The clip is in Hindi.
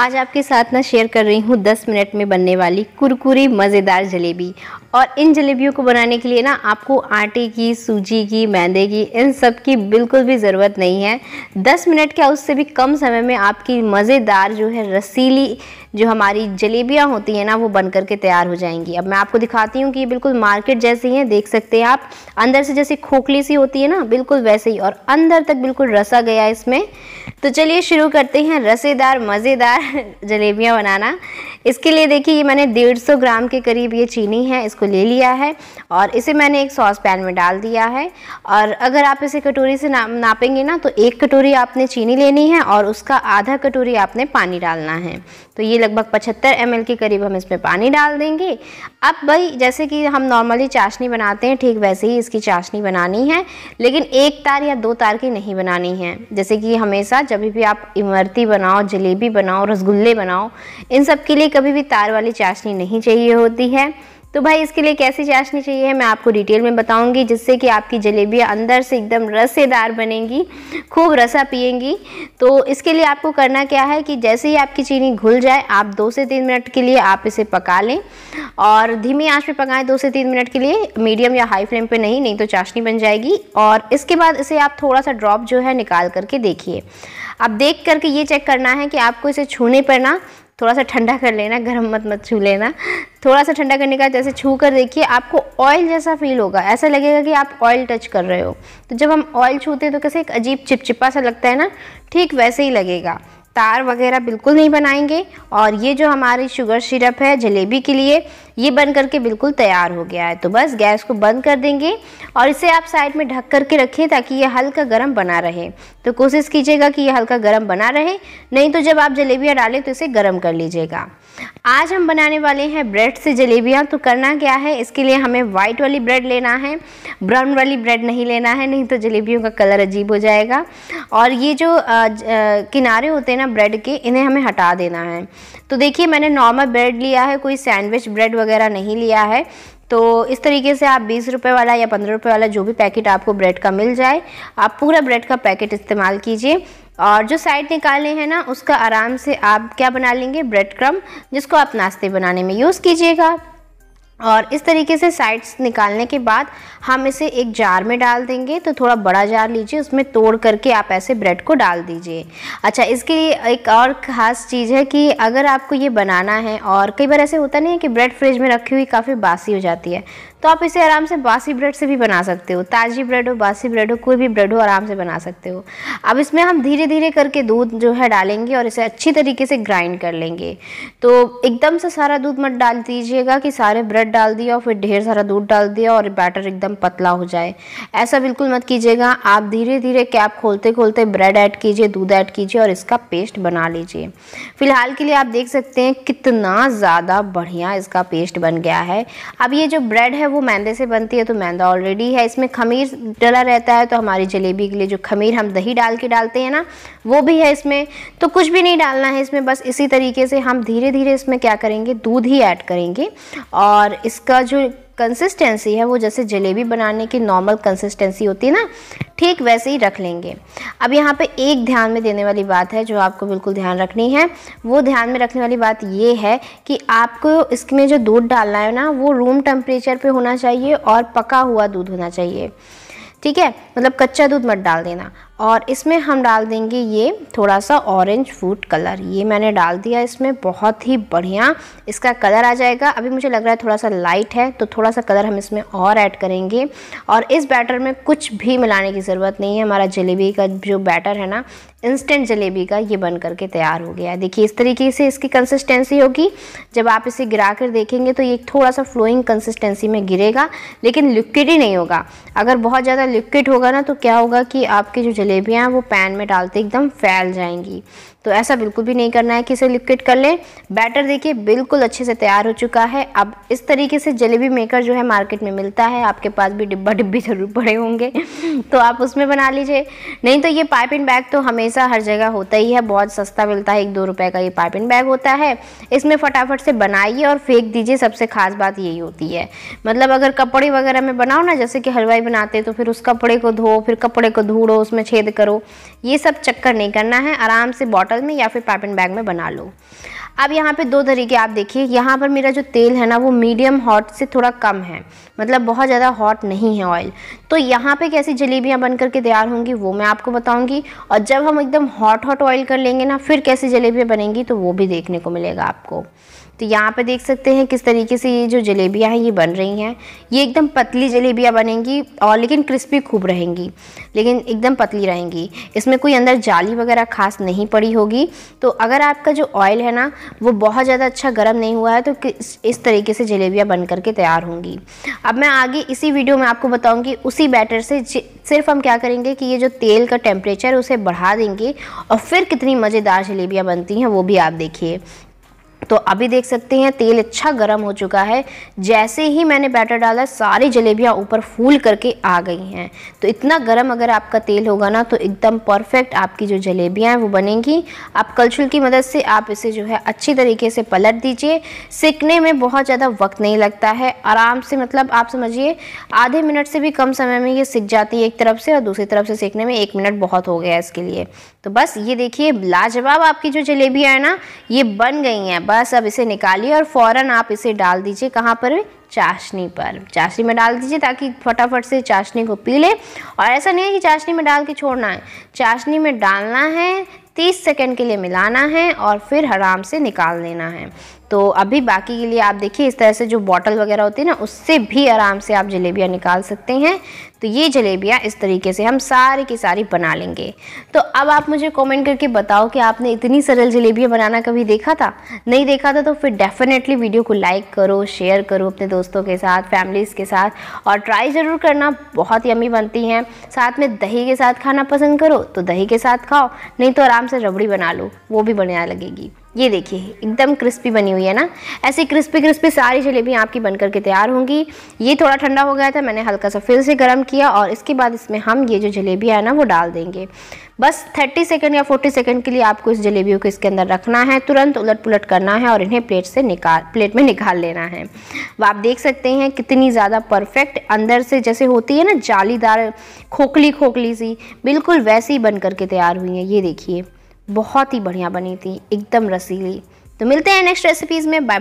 आज आपके साथ ना शेयर कर रही हूँ 10 मिनट में बनने वाली कुरकुरी मज़ेदार जलेबी और इन जलेबियों को बनाने के लिए ना आपको आटे की सूजी की मैदे की इन सब की बिल्कुल भी ज़रूरत नहीं है 10 मिनट क्या उससे भी कम समय में आपकी मज़ेदार जो है रसीली जो हमारी जलेबियाँ होती हैं ना वो बन करके तैयार हो जाएंगी अब मैं आपको दिखाती हूँ कि ये बिल्कुल मार्केट जैसी हैं देख सकते हैं आप अंदर से जैसी खोखली सी होती है ना बिल्कुल वैसे ही और अंदर तक बिल्कुल रसा गया इसमें तो चलिए शुरू करते हैं रसेदार मज़ेदार जलेबियाँ बनाना इसके लिए देखिए ये मैंने 150 ग्राम के करीब ये चीनी है इसको ले लिया है और इसे मैंने एक सॉस पैन में डाल दिया है और अगर आप इसे कटोरी से ना, नापेंगे ना तो एक कटोरी आपने चीनी लेनी है और उसका आधा कटोरी आपने पानी डालना है तो ये लगभग 75 एम के करीब हम इसमें पानी डाल देंगे अब भाई जैसे कि हम नॉर्मली चाशनी बनाते हैं ठीक वैसे ही इसकी चाशनी बनानी है लेकिन एक तार या दो तार की नहीं बनानी है जैसे कि हमेशा जब भी आप इमरती बनाओ जलेबी बनाओ रसगुल्ले बनाओ इन सब के लिए कभी भी तार वाली चाशनी नहीं चाहिए होती है तो भाई इसके लिए कैसी चाशनी चाहिए है मैं आपको डिटेल में बताऊंगी जिससे कि आपकी जलेबियाँ अंदर से एकदम रसेदार बनेंगी खूब रसा पिएंगी तो इसके लिए आपको करना क्या है कि जैसे ही आपकी चीनी घुल जाए आप दो से तीन मिनट के लिए आप इसे पका लें और धीमी आंच पे पकाएं दो से तीन मिनट के लिए मीडियम या हाई फ्लेम पर नहीं नहीं तो चाशनी बन जाएगी और इसके बाद इसे आप थोड़ा सा ड्रॉप जो है निकाल करके देखिए अब देख करके ये चेक करना है कि आपको इसे छूने पर ना थोड़ा सा ठंडा कर लेना गर्म मत मत छू लेना थोड़ा सा ठंडा करने का जैसे छू कर देखिए आपको ऑयल जैसा फील होगा ऐसा लगेगा कि आप ऑयल टच कर रहे हो तो जब हम ऑयल छूते हैं तो कैसे एक अजीब चिपचिपा सा लगता है ना ठीक वैसे ही लगेगा तार वगैरह बिल्कुल नहीं बनाएंगे और ये जो हमारी शुगर सिरप है जलेबी के लिए ये बन करके बिल्कुल तैयार हो गया है तो बस गैस को बंद कर देंगे और इसे आप साइड में ढक करके रखें ताकि ये हल्का गर्म बना रहे तो कोशिश कीजिएगा कि ये हल्का गर्म बना रहे नहीं तो जब आप जलेबियाँ डालें तो इसे गर्म कर लीजिएगा आज हम बनाने वाले हैं ब्रेड से जलेबियाँ तो करना क्या है इसके लिए हमें वाइट वाली ब्रेड लेना है ब्राउन वाली ब्रेड नहीं लेना है नहीं तो जलेबियों का कलर अजीब हो जाएगा और ये जो आ, ज, आ, किनारे होते हैं ना ब्रेड के इन्हें हमें हटा देना है तो देखिए मैंने नॉर्मल ब्रेड लिया है कोई सैंडविच ब्रेड वगैरह नहीं लिया है तो इस तरीके से आप बीस रुपये वाला या पंद्रह रुपये वाला जो भी पैकेट आपको ब्रेड का मिल जाए आप पूरा ब्रेड का पैकेट इस्तेमाल कीजिए और जो साइड निकाले हैं ना उसका आराम से आप क्या बना लेंगे ब्रेड क्रम जिसको आप नाश्ते बनाने में यूज़ कीजिएगा और इस तरीके से साइड्स निकालने के बाद हम इसे एक जार में डाल देंगे तो थोड़ा बड़ा जार लीजिए उसमें तोड़ करके आप ऐसे ब्रेड को डाल दीजिए अच्छा इसके लिए एक और ख़ास चीज़ है कि अगर आपको ये बनाना है और कई बार ऐसे होता नहीं है कि ब्रेड फ्रिज में रखी हुई काफ़ी बासी हो जाती है तो आप इसे आराम से बासी ब्रेड से भी बना सकते हो ताज़ी ब्रेड हो बासी ब्रेड हो कोई भी ब्रेड हो आराम से बना सकते हो अब इसमें हम धीरे धीरे करके दूध जो है डालेंगे और इसे अच्छी तरीके से ग्राइंड कर लेंगे तो एकदम से सारा दूध मत डाल दीजिएगा कि सारे ब्रेड डाल दिया और फिर ढेर सारा दूध डाल दिया और बैटर एकदम पतला हो जाए ऐसा बिल्कुल मत कीजिएगा आप धीरे धीरे कैप खोलते खोलते ब्रेड ऐड कीजिए दूध ऐड कीजिए और इसका पेस्ट बना लीजिए फ़िलहाल के लिए आप देख सकते हैं कितना ज़्यादा बढ़िया इसका पेस्ट बन गया है अब ये जो ब्रेड है वो मैदे से बनती है तो मैदा ऑलरेडी है इसमें खमीर डला रहता है तो हमारी जलेबी के लिए जो खमीर हम दही डाल के डालते हैं ना वो भी है इसमें तो कुछ भी नहीं डालना है इसमें बस इसी तरीके से हम धीरे धीरे इसमें क्या करेंगे दूध ही ऐड करेंगे और इसका जो कंसिस्टेंसी है वो जैसे जलेबी बनाने की नॉर्मल कंसिस्टेंसी होती है ना ठीक वैसे ही रख लेंगे अब यहाँ पे एक ध्यान में देने वाली बात है जो आपको बिल्कुल ध्यान रखनी है वो ध्यान में रखने वाली बात ये है कि आपको इसमें जो दूध डालना है ना वो रूम टेम्परेचर पर होना चाहिए और पका हुआ दूध होना चाहिए ठीक है मतलब कच्चा दूध मत डाल देना और इसमें हम डाल देंगे ये थोड़ा सा ऑरेंज फूड कलर ये मैंने डाल दिया इसमें बहुत ही बढ़िया इसका कलर आ जाएगा अभी मुझे लग रहा है थोड़ा सा लाइट है तो थोड़ा सा कलर हम इसमें और ऐड करेंगे और इस बैटर में कुछ भी मिलाने की ज़रूरत नहीं है हमारा जलेबी का जो बैटर है ना इंस्टेंट जलेबी का ये बन करके तैयार हो गया है देखिए इस तरीके से इसकी कंसिस्टेंसी होगी जब आप इसे गिरा कर देखेंगे तो ये थोड़ा सा फ्लोइंग कंसिस्टेंसी में गिरेगा लेकिन लिक्विड ही नहीं होगा अगर बहुत ज़्यादा लिक्विड होगा ना तो क्या होगा कि आपकी जो जलेबियाँ हैं वो पैन में डालते एकदम फैल जाएंगी तो ऐसा बिल्कुल भी नहीं करना है कि इसे लिक्विड कर लें बैटर देखिए बिल्कुल अच्छे से तैयार हो चुका है अब इस तरीके से जलेबी मेकर जो है मार्केट में मिलता है आपके पास भी डिब्बा डिब्बी ज़रूर पड़े होंगे तो आप उसमें बना लीजिए नहीं तो ये पाइपिंग बैग तो हमें हमेशा हर जगह होता ही है बहुत सस्ता मिलता है एक दो रुपए का ये पार्पिन बैग होता है इसमें फटाफट से बनाइए और फेंक दीजिए सबसे खास बात यही होती है मतलब अगर कपड़े वगैरह में बनाओ ना जैसे कि हलवाई बनाते हैं तो फिर उस कपड़े को धो फिर कपड़े को धूड़ो उसमें छेद करो ये सब चक्कर नहीं करना है आराम से बॉटल में या फिर पाइपिन बैग में बना लो अब यहाँ पे दो तरीके आप देखिए यहाँ पर मेरा जो तेल है ना वो मीडियम हॉट से थोड़ा कम है मतलब बहुत ज़्यादा हॉट नहीं है ऑयल तो यहाँ पे कैसी जलेबियाँ बन करके तैयार होंगी वो मैं आपको बताऊँगी और जब हम एकदम हॉट हॉट ऑयल कर लेंगे ना फिर कैसी जलेबियाँ बनेंगी तो वो भी देखने को मिलेगा आपको तो यहाँ पे देख सकते हैं किस तरीके से ये जो जलेबियाँ हैं ये बन रही हैं ये एकदम पतली जलेबियाँ बनेंगी और लेकिन क्रिस्पी खूब रहेंगी लेकिन एकदम पतली रहेंगी इसमें कोई अंदर जाली वगैरह खास नहीं पड़ी होगी तो अगर आपका जो ऑयल है ना वो बहुत ज़्यादा अच्छा गर्म नहीं हुआ है तो इस तरीके से जलेबियाँ बन करके तैयार होंगी अब मैं आगे इसी वीडियो में आपको बताऊँगी उसी बैटर से सिर्फ हम क्या करेंगे कि ये जो तेल का टेम्परेचर उसे बढ़ा देंगे और फिर कितनी मज़ेदार जलेबियाँ बनती हैं वो भी आप देखिए तो अभी देख सकते हैं तेल अच्छा गर्म हो चुका है जैसे ही मैंने बैटर डाला सारी जलेबियाँ ऊपर फूल करके आ गई हैं तो इतना गर्म अगर आपका तेल होगा ना तो एकदम परफेक्ट आपकी जो जलेबियाँ हैं वो बनेंगी आप कलछुल की मदद से आप इसे जो है अच्छी तरीके से पलट दीजिए सिकने में बहुत ज़्यादा वक्त नहीं लगता है आराम से मतलब आप समझिए आधे मिनट से भी कम समय में ये सिक जाती है एक तरफ से और दूसरी तरफ से सीखने में एक मिनट बहुत हो गया इसके लिए तो बस ये देखिए लाजवाब आपकी जो जलेबियाँ हैं ना ये बन गई हैं बस अब इसे निकालिए और फ़ौरन आप इसे डाल दीजिए कहाँ पर चाशनी पर चाशनी में डाल दीजिए ताकि फटाफट से चाशनी को पी लें और ऐसा नहीं है कि चाशनी में डाल के छोड़ना है चाशनी में डालना है तीस सेकेंड के लिए मिलाना है और फिर आराम से निकाल लेना है तो अभी बाकी के लिए आप देखिए इस तरह से जो बॉटल वगैरह होती है ना उससे भी आराम से आप जलेबियाँ निकाल सकते हैं तो ये जलेबियाँ इस तरीके से हम सारी की सारी बना लेंगे तो अब आप मुझे कमेंट करके बताओ कि आपने इतनी सरल जलेबियाँ बनाना कभी देखा था नहीं देखा था तो फिर डेफ़िनेटली वीडियो को लाइक करो शेयर करो अपने दोस्तों के साथ फैमिलीज़ के साथ और ट्राई ज़रूर करना बहुत यमी बनती हैं साथ में दही के साथ खाना पसंद करो तो दही के साथ खाओ नहीं तो आराम से रबड़ी बना लो वो भी बढ़िया लगेगी ये देखिए एकदम क्रिस्पी बनी हुई है ना ऐसे क्रिस्पी क्रिस्पी सारी जलेबियाँ आपकी बन करके तैयार होंगी ये थोड़ा ठंडा हो गया था मैंने हल्का सा फिर से गर्म किया और इसके बाद इसमें हम ये जो जलेबी है ना वो डाल देंगे बस 30 सेकंड या 40 सेकंड के लिए आपको इस जलेबियों को इसके अंदर रखना है तुरंत उलट पुलट करना है और इन्हें प्लेट से निकाल प्लेट में निकाल लेना है वो आप देख सकते हैं कितनी ज़्यादा परफेक्ट अंदर से जैसे होती है ना जालीदार खोखली खोखली सी बिल्कुल वैसी बन करके तैयार हुई है ये देखिए बहुत ही बढ़िया बनी थी एकदम रसीली तो मिलते हैं नेक्स्ट रेसिपीज़ में बाय